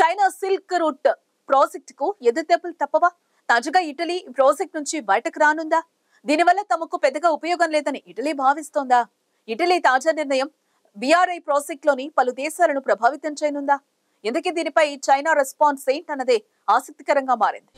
China silk route project కు ఎదురుదెబ్బలు తప్పవా తాజాగా Italy project నుంచి బయటకు రానుందా దీనివల్ల తమకు పెద్దగా ఉపయోగం లేదని ఇటలీ భావిస్తోందా ఇటలీ తాజా నిర్ణయం బీఆర్ఐ ప్రాజెక్ట్ లోని పలు దేశాలను ప్రభావితం చేయనుందా ఇందుకే దీనిపై చైనా రెస్పాన్స్ ఏంటన్నదే ఆసక్తికరంగా మారింది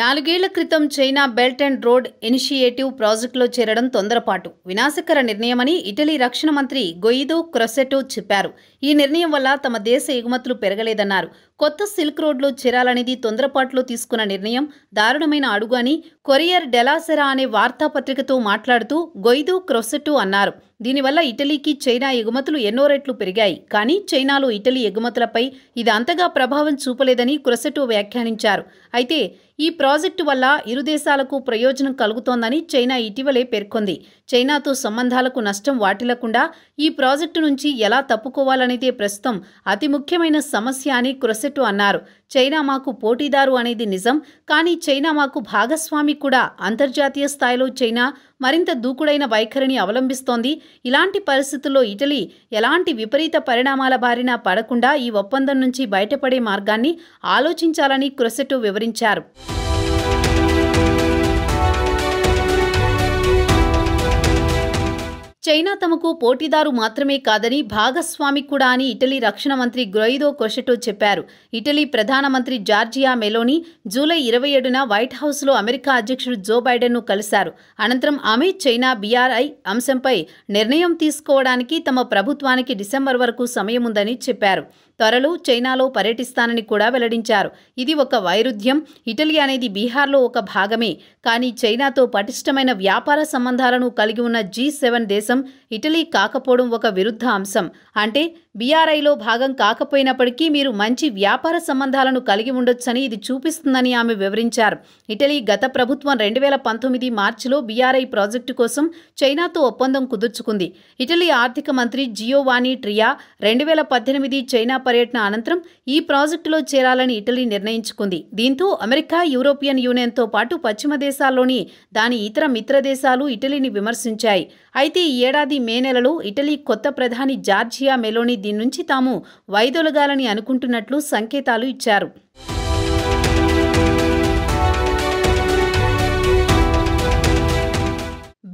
నాలుగేళ్ల క్రితం China belt and road initiative ప్రాజెక్టులో చేరడం తొందరపాటు వినాశకర నిర్ణయమని ఇటలీ రక్షణ మంత్రి గొయిదో క్రొసెటో చెప్పారు ఈ నిర్ణయం వల్ల తమ దేశ ఎగుమతులు పెరగలేదన్నారు కొత్త సిల్క్ రోడ్లో చేరాలనేది తొందరపాటులో తీసుకున్న నిర్ణయం దారుణమైన అడుగు అని కొరియర్ డెలాసెరా అనే వార్తాపత్రికతో మాట్లాడుతూ గొయ్దు క్రొసెట్టు అన్నారు దీనివల్ల ఇటలీకి చైనా ఎగుమతులు ఎన్నో రెట్లు పెరిగాయి కానీ చైనాలో ఇటలీ ఎగుమతులపై ఇది అంతగా ప్రభావం చూపలేదని క్రొసెట్టు వ్యాఖ్యానించారు అయితే ఈ ప్రాజెక్టు వల్ల ఇరు దేశాలకు ప్రయోజనం కలుగుతోందని చైనా ఇటీవలే పేర్కొంది చైనాతో సంబంధాలకు నష్టం వాటిల్లకుండా ఈ ప్రాజెక్టు నుంచి ఎలా తప్పుకోవాలనేదే ప్రస్తుతం అతి ముఖ్యమైన సమస్య అని క్రొసెట్ ప్రాజెక్టు అన్నారు చైనా మాకు పోటీదారు అనేది నిజం కానీ చైనా మాకు భాగస్వామి కూడా అంతర్జాతీయ స్థాయిలో చైనా మరింత దూకుడైన వైఖరిని అవలంబిస్తోంది ఇలాంటి పరిస్థితుల్లో ఇటలీ ఎలాంటి విపరీత పరిణామాల బారిన పడకుండా ఈ ఒప్పందం నుంచి బయటపడే మార్గాన్ని ఆలోచించాలని క్రొసెటో వివరించారు చైనా తమకు పోటీదారు మాత్రమే కాదని భాగస్వామి కూడా అని ఇటలీ రక్షణ మంత్రి గ్రొయిదో కొషెటో చెప్పారు ఇటలీ ప్రధానమంత్రి జార్జియా మెలోని జూలై ఇరవై ఏడున వైట్ హౌస్లో అమెరికా అధ్యక్షుడు జో బైడెన్ను కలిశారు అనంతరం ఆమె చైనా బీఆర్ఐ అంశంపై నిర్ణయం తీసుకోవడానికి తమ ప్రభుత్వానికి డిసెంబర్ వరకు సమయముందని చెప్పారు త్వరలో చైనాలో పర్యటిస్తానని కూడా వెల్లడించారు ఇది ఒక వైరుధ్యం ఇటలీ అనేది బీహార్లో ఒక భాగమే కానీ చైనాతో పటిష్టమైన వ్యాపార సంబంధాలను కలిగి ఉన్న జీ సెవెన్ దేశం ఇటలీ కాకపోవడం ఒక విరుద్ధ అంశం అంటే బీఆర్ఐలో భాగం కాకపోయినప్పటికీ మీరు మంచి వ్యాపార సంబంధాలను కలిగి ఉండొచ్చని ఇది చూపిస్తుందని ఆమె వివరించారు ఇటలీ గత ప్రభుత్వం రెండు వేల పంతొమ్మిది మార్చిలో బీఆర్ఐ ప్రాజెక్టు కోసం చైనాతో ఒప్పందం కుదుర్చుకుంది ఇటలీ ఆర్థిక మంత్రి జియోవాని ట్రియా రెండు వేల పద్దెనిమిది చైనా పర్యటన అనంతరం ఈ ప్రాజెక్టులో చేరాలని ఇటలీ నిర్ణయించుకుంది దీంతో అమెరికా యూరోపియన్ యూనియన్తో పాటు పశ్చిమ దేశాల్లోని దాని ఇతర మిత్ర దేశాలు ఇటలీని విమర్శించాయి అయితే ఈ ఏడాది మే నెలలో ఇటలీ కొత్త ప్రధాని జార్జియా మెలోని దీని నుంచి తాము వైదొలగాలని అనుకుంటున్నట్లు సంకేతాలు ఇచ్చారు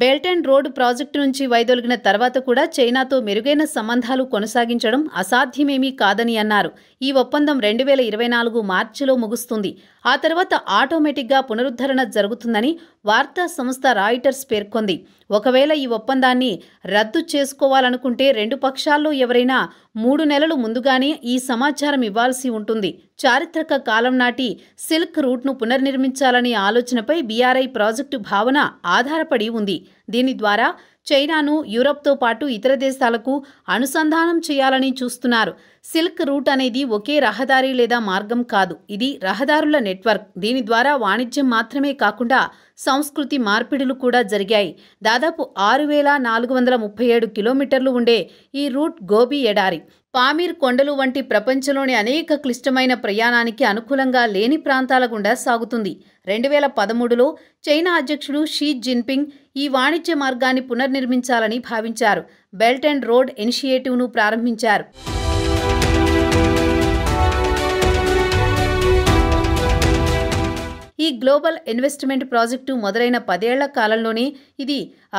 బెల్ట్ అండ్ రోడ్ ప్రాజెక్టు నుంచి వైదొలిగిన తర్వాత కూడా చైనాతో మెరుగైన సంబంధాలు కొనసాగించడం అసాధ్యమేమీ కాదని అన్నారు ఈ ఒప్పందం రెండు వేల ఇరవై నాలుగు మార్చిలో ముగుస్తుంది ఆ తర్వాత ఆటోమేటిక్గా పునరుద్ధరణ జరుగుతుందని వార్తా సంస్థ రాయిటర్స్ పేర్కొంది ఒకవేళ ఈ ఒప్పందాన్ని రద్దు చేసుకోవాలనుకుంటే రెండు పక్షాల్లో ఎవరైనా మూడు నెలలు ముందుగానే ఈ సమాచారం ఇవ్వాల్సి ఉంటుంది చారిత్రక కాలం నాటి సిల్క్ రూట్ను పునర్నిర్మించాలనే ఆలోచనపై బీఆర్ఐ ప్రాజెక్టు భావన ఆధారపడి ఉంది దీని ద్వారా చైనాను యూరప్తో పాటు ఇతర దేశాలకు అనుసంధానం చేయాలని చూస్తున్నారు సిల్క్ రూట్ అనేది ఒకే రహదారి లేదా మార్గం కాదు ఇది రహదారుల నెట్వర్క్ దీని ద్వారా వాణిజ్యం మాత్రమే కాకుండా సంస్కృతి మార్పిడులు కూడా జరిగాయి దాదాపు ఆరు వేల నాలుగు వందల ముప్పై ఏడు కిలోమీటర్లు ఉండే ఈ రూట్ గోబీ ఎడారి పామీర్ కొండలు వంటి ప్రపంచంలోని అనేక క్లిష్టమైన ప్రయాణానికి అనుకూలంగా లేని ప్రాంతాల గుండా సాగుతుంది రెండు వేల పదమూడులో చైనా అధ్యక్షుడు షీ జిన్పింగ్ ఈ వాణిజ్య మార్గాన్ని పునర్నిర్మించాలని భావించారు బెల్ట్ అండ్ రోడ్ ఇనిషియేటివ్ను ప్రారంభించారు ఈ గ్లోబల్ ఇన్వెస్ట్మెంట్ ప్రాజెక్టు మొదలైన పదేళ్ల కాలంలోనే ఇది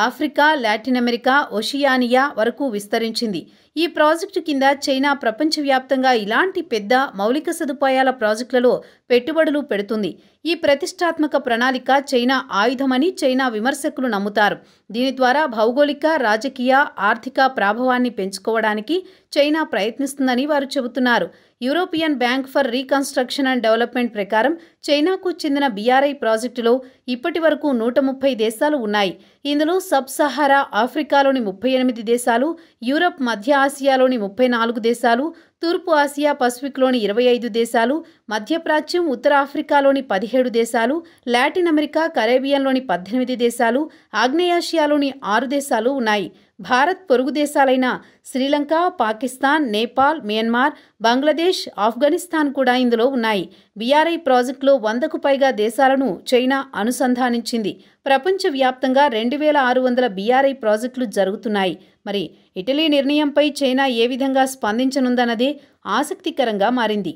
ఆఫ్రికా లాటిన్ అమెరికా ఒషియానియా వరకు విస్తరించింది ఈ ప్రాజెక్టు కింద చైనా ప్రపంచవ్యాప్తంగా ఇలాంటి పెద్ద మౌలిక సదుపాయాల ప్రాజెక్టులలో పెట్టుబడులు పెడుతుంది ఈ ప్రతిష్టాత్మక ప్రణాళిక చైనా ఆయుధమని చైనా విమర్శకులు నమ్ముతారు దీని ద్వారా భౌగోళిక రాజకీయ ఆర్థిక ప్రాభవాన్ని పెంచుకోవడానికి చైనా ప్రయత్నిస్తుందని వారు చెబుతున్నారు European bank for reconstruction and development ప్రకారం చైనాకు చెందిన బీఆర్ఐ ప్రాజెక్టులో ఇప్పటి వరకు నూట ముప్పై దేశాలు ఉన్నాయి ఇందులో సబ్ సహారా ఆఫ్రికాలోని ముప్పై ఎనిమిది దేశాలు యూరప్ మధ్య ఆసియాలోని ముప్పై నాలుగు దేశాలు తూర్పు ఆసియా పసిఫిక్లోని ఇరవై ఐదు దేశాలు మధ్యప్రాచ్యం ఉత్తర ఆఫ్రికాలోని పదిహేడు దేశాలు లాటిన్ అమెరికా కరేబియన్లోని పద్దెనిమిది దేశాలు ఆగ్నేయాసియాలోని ఆరు దేశాలు ఉన్నాయి భారత్ పొరుగు దేశాలైన శ్రీలంక పాకిస్తాన్ నేపాల్ మియన్మార్ బంగ్లాదేశ్ ఆఫ్ఘనిస్తాన్ కూడా ఇందులో ఉన్నాయి బీఆర్ఐ ప్రాజెక్టులో వందకు పైగా దేశాలను చైనా అనుసంధానించింది ప్రపంచవ్యాప్తంగా రెండు వేల ఆరు వందల బీఆర్ఐ ప్రాజెక్టులు జరుగుతున్నాయి మరి ఇటలీ నిర్ణయంపై చైనా ఏ విధంగా స్పందించనుందన్నది ఆసక్తికరంగా మారింది